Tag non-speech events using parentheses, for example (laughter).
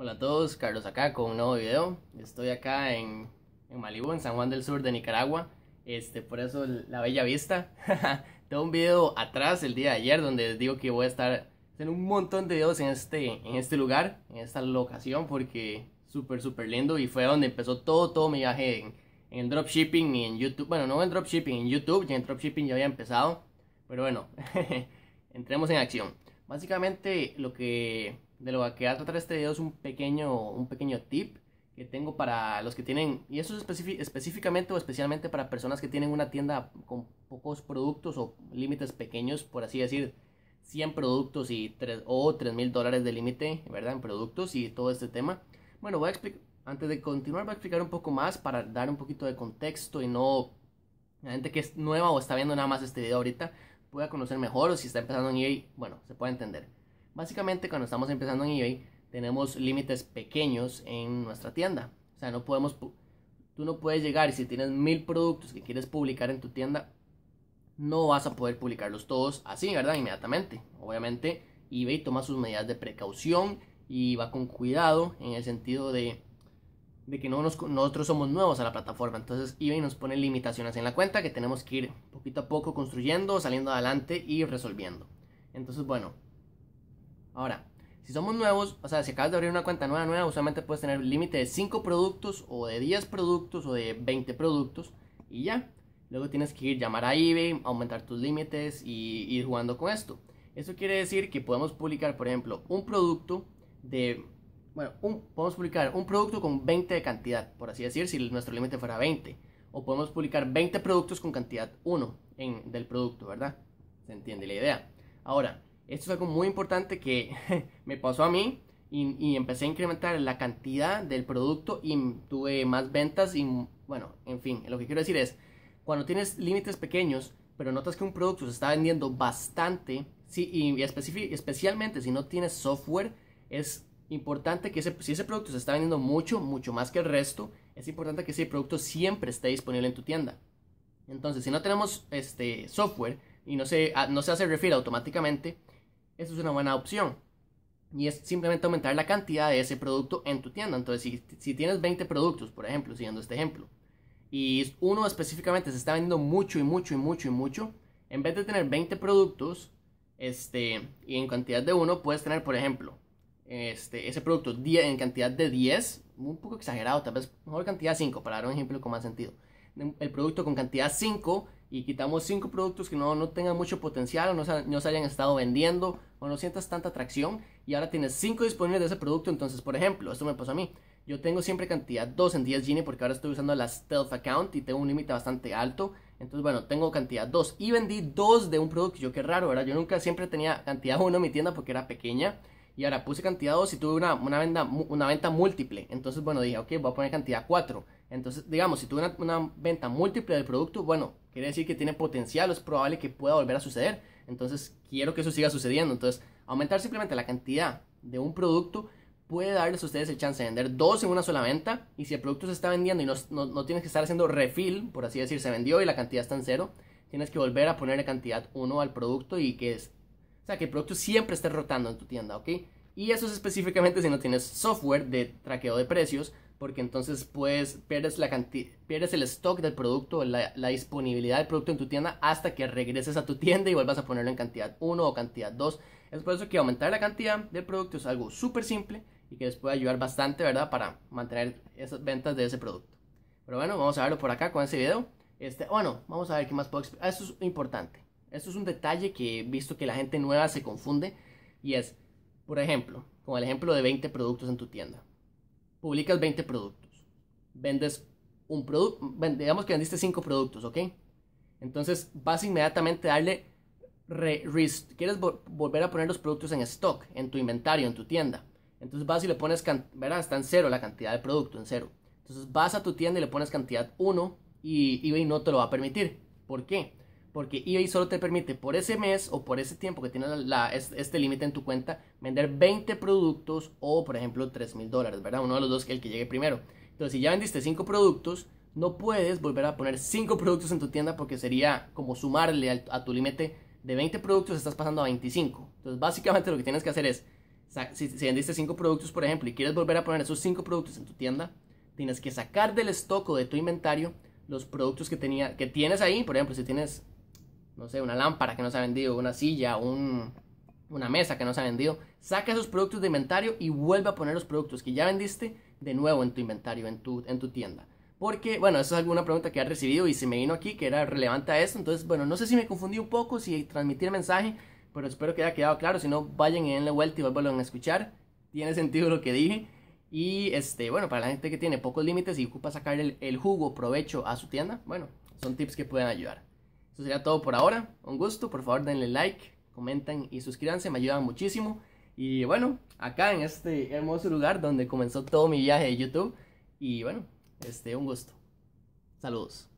Hola a todos, Carlos acá con un nuevo video. Estoy acá en, Malibu, en San Juan del Sur de Nicaragua. Este, por eso la bella vista. (laughs) Tengo un video atrás el día de ayer donde les digo que voy a estar en un montón de videos en este, en este lugar, en esta locación, porque súper, súper lindo. Y fue donde empezó todo, todo mi viaje en, en dropshipping y en YouTube. Bueno, no en dropshipping, en YouTube. Ya en dropshipping ya había empezado. Pero bueno, (laughs) entremos en acción. Básicamente lo que de lo que va a tratar este video es un pequeño, un pequeño tip que tengo para los que tienen, y eso es específicamente o especialmente para personas que tienen una tienda con pocos productos o límites pequeños, por así decir, 100 productos y 3, o 3 mil dólares de límite, ¿verdad? En productos y todo este tema. Bueno, voy a explicar, antes de continuar voy a explicar un poco más para dar un poquito de contexto y no, la gente que es nueva o está viendo nada más este video ahorita pueda conocer mejor o si está empezando en EA, bueno, se puede entender. Básicamente cuando estamos empezando en eBay tenemos límites pequeños en nuestra tienda. O sea, no podemos, tú no puedes llegar y si tienes mil productos que quieres publicar en tu tienda, no vas a poder publicarlos todos así, ¿verdad? Inmediatamente. Obviamente eBay toma sus medidas de precaución y va con cuidado en el sentido de, que no nosotros somos nuevos a la plataforma. Entonces eBay nos pone limitaciones en la cuenta que tenemos que ir poquito a poco construyendo, saliendo adelante y resolviendo. Entonces, bueno, Ahora, si somos nuevos, o sea, si acabas de abrir una cuenta nueva, nueva, usualmente puedes tener límite de 5 productos o de 10 productos o de 20 productos y ya. Luego tienes que ir llamar a eBay, aumentar tus límites y ir jugando con esto. Eso quiere decir que podemos publicar, por ejemplo, un producto de... Bueno, podemos publicar un producto con 20 de cantidad, por así decir, si nuestro límite fuera 20. O podemos publicar 20 productos con cantidad 1 en, del producto, ¿verdad? ¿Se entiende la idea? Ahora, esto es algo muy importante que (laughs) me pasó a mí y, empecé a incrementar la cantidad del producto y tuve más ventas y bueno, en fin, lo que quiero decir es, cuando tienes límites pequeños, pero notas que un producto se está vendiendo bastante, y, especialmente si no tienes software, es importante que ese, si ese producto se está vendiendo mucho, mucho más que el resto, es importante que ese producto siempre esté disponible en tu tienda. Entonces, si no tenemos este software y no se, no se hace refill automáticamente, esa es una buena opción. Y es simplemente aumentar la cantidad de ese producto en tu tienda. Entonces, si, tienes 20 productos, por ejemplo, siguiendo este ejemplo, y uno específicamente se está vendiendo mucho y mucho y mucho y mucho, en vez de tener 20 productos, este, y en cantidad de uno, puedes tener, por ejemplo, este, ese producto en cantidad de 10, un poco exagerado, tal vez mejor cantidad 5, para dar un ejemplo con más sentido. El producto con cantidad 5 y quitamos cinco productos que no, no tengan mucho potencial o no, no se hayan estado vendiendo o no sientas tanta atracción y ahora tienes cinco disponibles de ese producto. Entonces, por ejemplo, esto me pasó a mí. Yo tengo siempre cantidad 2 en 10 Genie porque ahora estoy usando la Stealth Account y tengo un límite bastante alto. Entonces, bueno, tengo cantidad 2 y vendí 2 de un producto. Yo qué raro, ¿verdad? Yo nunca siempre tenía cantidad 1 en mi tienda porque era pequeña. Y ahora puse cantidad 2 y tuve una, una venta múltiple. Entonces, bueno, dije, ok, voy a poner cantidad 4. Entonces, digamos, si tuve una, una venta múltiple del producto, bueno, Quiere decir que tiene potencial es probable que pueda volver a suceder. Entonces, quiero que eso siga sucediendo. Entonces, aumentar simplemente la cantidad de un producto puede darles a ustedes el chance de vender dos en una sola venta. Y si el producto se está vendiendo y no, tienes que estar haciendo refill, por así decir, se vendió y la cantidad está en cero, tienes que volver a ponerle cantidad 1 al producto y que es. O sea, que el producto siempre esté rotando en tu tienda, ¿ok? Y eso es específicamente si no tienes software de traqueo de precios porque entonces pues pierdes, la pierdes el stock del producto, la, disponibilidad del producto en tu tienda hasta que regreses a tu tienda y vuelvas a ponerlo en cantidad 1 o cantidad 2. Es por eso que aumentar la cantidad del producto es algo súper simple y que les puede ayudar bastante, ¿verdad? Para mantener esas ventas de ese producto. Pero bueno, vamos a verlo por acá con ese video. Este, bueno, vamos a ver qué más puedo explicar. esto es importante. Esto es un detalle que he visto que la gente nueva se confunde y es, por ejemplo, con el ejemplo de 20 productos en tu tienda publicas 20 productos. Vendes un producto, digamos que vendiste 5 productos, ¿ok? Entonces vas inmediatamente a darle, re quieres volver a poner los productos en stock, en tu inventario, en tu tienda. Entonces vas y le pones, ¿verdad? Está en cero la cantidad de producto, en cero. Entonces vas a tu tienda y le pones cantidad 1 y y no te lo va a permitir. ¿Por qué? porque eBay solo te permite por ese mes o por ese tiempo que tienes este límite en tu cuenta vender 20 productos o por ejemplo 3 mil dólares, ¿verdad? Uno de los dos que el que llegue primero. Entonces si ya vendiste 5 productos, no puedes volver a poner 5 productos en tu tienda porque sería como sumarle a, tu límite de 20 productos, estás pasando a 25. Entonces básicamente lo que tienes que hacer es, si, vendiste 5 productos por ejemplo y quieres volver a poner esos 5 productos en tu tienda, tienes que sacar del estoco de tu inventario los productos que, tenía, que tienes ahí, por ejemplo, si tienes no sé, una lámpara que no se ha vendido, una silla, una mesa que no se ha vendido, saca esos productos de inventario y vuelve a poner los productos que ya vendiste de nuevo en tu inventario, en tu, en tu tienda. Porque, bueno, eso es alguna pregunta que ha recibido y se me vino aquí que era relevante a esto. Entonces, bueno, no sé si me confundí un poco, si transmití el mensaje, pero espero que haya quedado claro. Si no, vayan y denle vuelta y vuelvan a escuchar. Tiene sentido lo que dije. Y, este, bueno, para la gente que tiene pocos límites y ocupa sacar el, el jugo, provecho a su tienda, bueno, son tips que pueden ayudar. Eso sería todo por ahora. Un gusto, por favor denle like, comenten y suscríbanse, me ayudan muchísimo. Y bueno, acá en este hermoso lugar donde comenzó todo mi viaje de YouTube. Y bueno, este, un gusto. Saludos.